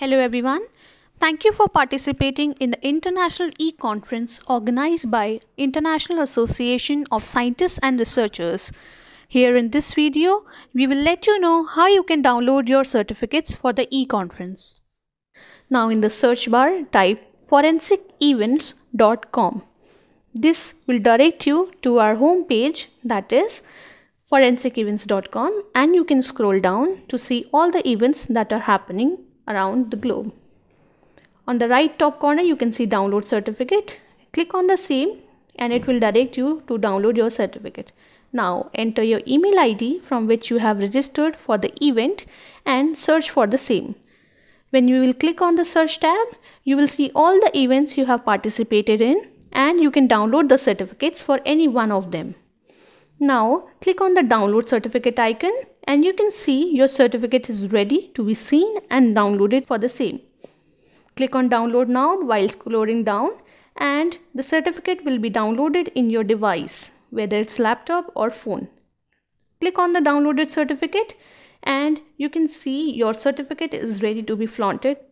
Hello everyone. Thank you for participating in the International E-Conference organized by International Association of Scientists and Researchers. Here in this video, we will let you know how you can download your certificates for the e-conference. Now in the search bar, type forensicevents.com. This will direct you to our home page that is forensicevents.com and you can scroll down to see all the events that are happening around the globe. On the right top corner you can see download certificate. Click on the same and it will direct you to download your certificate. Now enter your email ID from which you have registered for the event and search for the same. When you will click on the search tab, you will see all the events you have participated in and you can download the certificates for any one of them. Now click on the download certificate icon and you can see your certificate is ready to be seen and downloaded for the same. Click on download now while scrolling down and the certificate will be downloaded in your device whether it's laptop or phone. Click on the downloaded certificate and you can see your certificate is ready to be flaunted